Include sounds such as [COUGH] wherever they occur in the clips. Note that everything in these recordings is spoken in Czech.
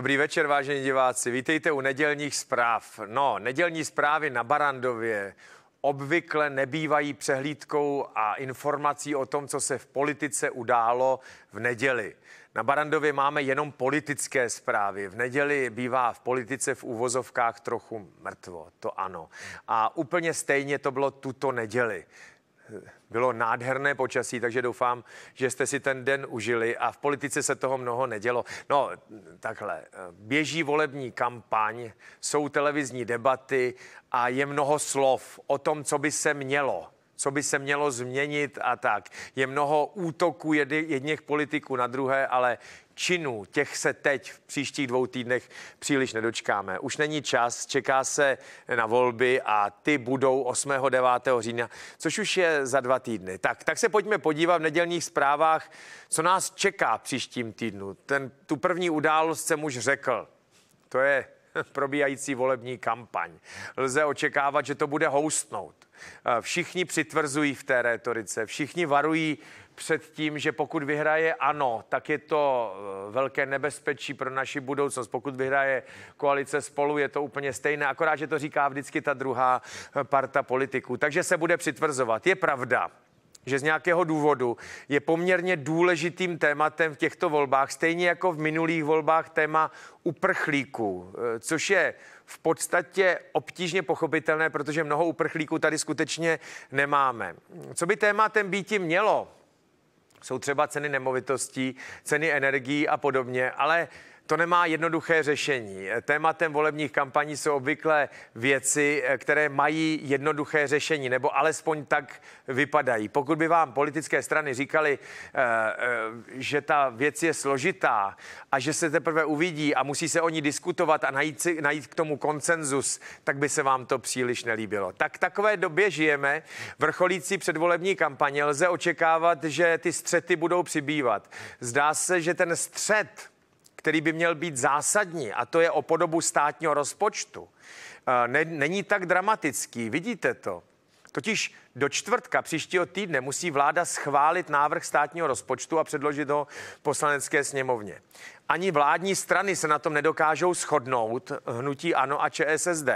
Dobrý večer, vážení diváci. Vítejte u nedělních zpráv. No, nedělní zprávy na Barandově obvykle nebývají přehlídkou a informací o tom, co se v politice událo v neděli. Na Barandově máme jenom politické zprávy. V neděli bývá v politice v úvozovkách trochu mrtvo, to ano. A úplně stejně to bylo tuto neděli bylo nádherné počasí, takže doufám, že jste si ten den užili a v politice se toho mnoho nedělo. No, takhle, běží volební kampaň, jsou televizní debaty a je mnoho slov o tom, co by se mělo co by se mělo změnit a tak. Je mnoho útoků jedněch politiků na druhé, ale činů. Těch se teď v příštích dvou týdnech příliš nedočkáme. Už není čas, čeká se na volby a ty budou 8. 9. října, což už je za dva týdny. Tak, tak se pojďme podívat v nedělních zprávách, co nás čeká příštím týdnu. Ten, tu první událost jsem už řekl. To je [LAUGHS] probíhající volební kampaň. Lze očekávat, že to bude houstnout. Eh, všichni přitvrzují v té retorice, všichni varují před tím, že pokud vyhraje ano, tak je to eh, velké nebezpečí pro naši budoucnost. Pokud vyhraje koalice spolu, je to úplně stejné, akorát, že to říká vždycky ta druhá eh, parta politiků. Takže se bude přitvrzovat. Je pravda, že z nějakého důvodu je poměrně důležitým tématem v těchto volbách, stejně jako v minulých volbách téma uprchlíků, eh, což je v podstatě obtížně pochopitelné, protože mnoho uprchlíků tady skutečně nemáme. Co by tématem býti mělo? Jsou třeba ceny nemovitostí, ceny energií a podobně, ale to nemá jednoduché řešení. Tématem volebních kampaní jsou obvykle věci, eh, které mají jednoduché řešení, nebo alespoň tak vypadají. Pokud by vám politické strany říkali, eh, eh, že ta věc je složitá a že se teprve uvidí a musí se o ní diskutovat a najít, si, najít k tomu konsenzus, tak by se vám to příliš nelíbilo. Tak takové době žijeme. Vrcholící předvolební kampaně lze očekávat, že ty střety budou přibývat. Zdá se, že ten střet který by měl být zásadní, a to je o podobu státního rozpočtu, eh, není tak dramatický. Vidíte to. Totiž do čtvrtka příštího týdne musí vláda schválit návrh státního rozpočtu a předložit ho poslanecké sněmovně. Ani vládní strany se na tom nedokážou shodnout, hnutí ANO a ČSSD.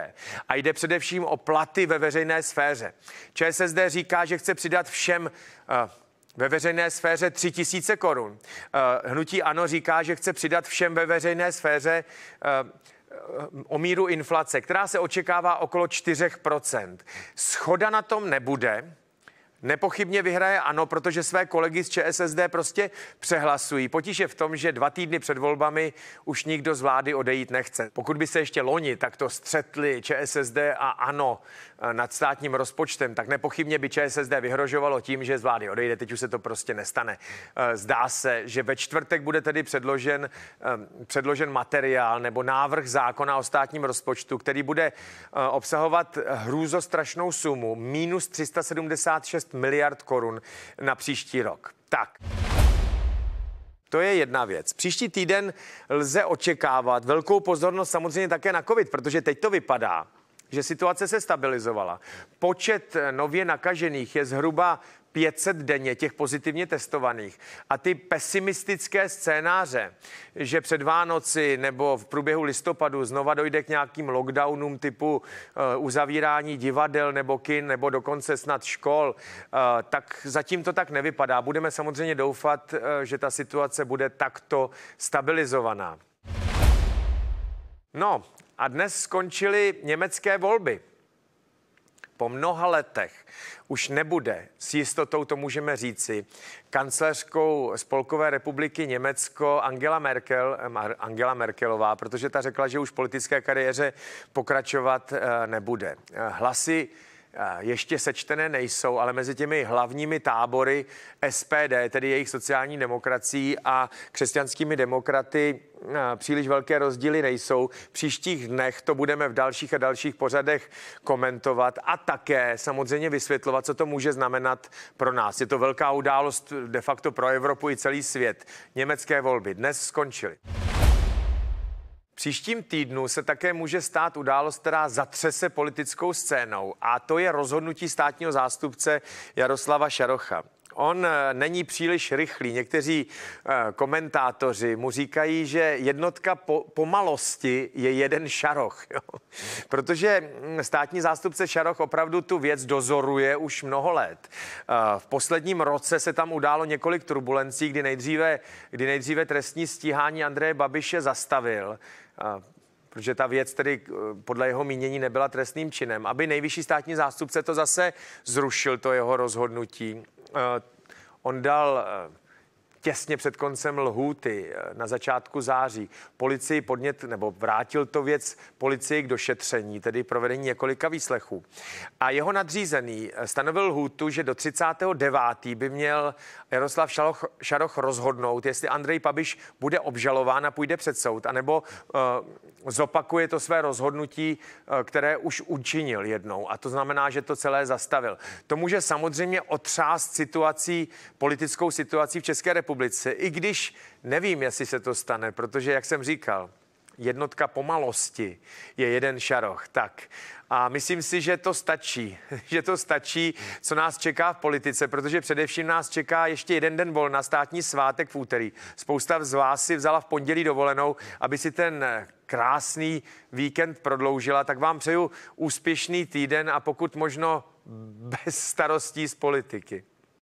A jde především o platy ve veřejné sféře. ČSSD říká, že chce přidat všem eh, ve veřejné sféře 3 tisíce korun. Eh, hnutí ANO říká, že chce přidat všem ve veřejné sféře eh, o míru inflace, která se očekává okolo 4%. Schoda na tom nebude, nepochybně vyhraje ano, protože své kolegy z ČSSD prostě přehlasují. Potíž je v tom, že dva týdny před volbami už nikdo z vlády odejít nechce. Pokud by se ještě loni takto střetli ČSSD a ano eh, nad státním rozpočtem, tak nepochybně by ČSSD vyhrožovalo tím, že z vlády odejde. Teď už se to prostě nestane. Eh, zdá se, že ve čtvrtek bude tedy předložen, eh, předložen materiál nebo návrh zákona o státním rozpočtu, který bude obsahovat hrůzostrašnou sumu minus 376 miliard korun na příští rok. Tak. To je jedna věc. Příští týden lze očekávat velkou pozornost samozřejmě také na COVID, protože teď to vypadá, že situace se stabilizovala. Počet eh, nově nakažených je zhruba 500 denně těch pozitivně testovaných. A ty pesimistické scénáře, že před Vánoci nebo v průběhu listopadu znova dojde k nějakým lockdownům typu eh, uzavírání divadel nebo kin nebo dokonce snad škol, eh, tak zatím to tak nevypadá. Budeme samozřejmě doufat, že ta situace bude takto stabilizovaná. No, a dnes skončily německé volby. Po mnoha letech už nebude, s jistotou to můžeme říci, Kancelářskou Spolkové republiky Německo Angela, Merkel, eh, Angela Merkelová, protože ta řekla, že už politické kariéře pokračovat eh, nebude. Eh, hlasy ještě sečtené nejsou, ale mezi těmi hlavními tábory SPD, tedy jejich sociální demokracií a křesťanskými demokraty příliš velké rozdíly nejsou. V příštích dnech to budeme v dalších a dalších pořadech komentovat a také samozřejmě vysvětlovat, co to může znamenat pro nás. Je to velká událost de facto pro Evropu i celý svět. Německé volby dnes skončily příštím týdnu se také může stát událost, která zatřese politickou scénou a to je rozhodnutí státního zástupce Jaroslava Šarocha on eh, není příliš rychlý. Někteří eh, komentátoři mu říkají, že jednotka po, pomalosti je jeden šaroch, jo. [LAUGHS] protože hm, státní zástupce šaroch opravdu tu věc dozoruje už mnoho let. Eh, v posledním roce se tam událo několik turbulencí, kdy nejdříve, kdy nejdříve trestní stíhání Andreje Babiše zastavil protože ta věc tedy podle jeho mínění nebyla trestným činem, aby nejvyšší státní zástupce to zase zrušil, to jeho rozhodnutí Eh, on dal eh, těsně před koncem lhůty eh, na začátku září policii podnět nebo vrátil to věc policii k došetření, tedy provedení několika výslechů. A jeho nadřízený eh, stanovil lhůtu, že do 39. by měl Jaroslav Šaloch, Šaroch rozhodnout, jestli Andrej Pabiš bude obžalován a půjde před soud, anebo uh, zopakuje to své rozhodnutí, uh, které už učinil jednou. A to znamená, že to celé zastavil. To může samozřejmě otřást situací, politickou situací v České republice republice, i když nevím, jestli se to stane, protože, jak jsem říkal, jednotka pomalosti je jeden šaroch. Tak. A myslím si, že to stačí. [LAUGHS] Že to stačí, co nás čeká v politice, protože především nás čeká ještě jeden den volna, státní svátek v úterý. Spousta z vás si vzala v pondělí dovolenou, aby si ten krásný víkend prodloužila. Tak vám přeju úspěšný týden a pokud možno bez starostí z politiky.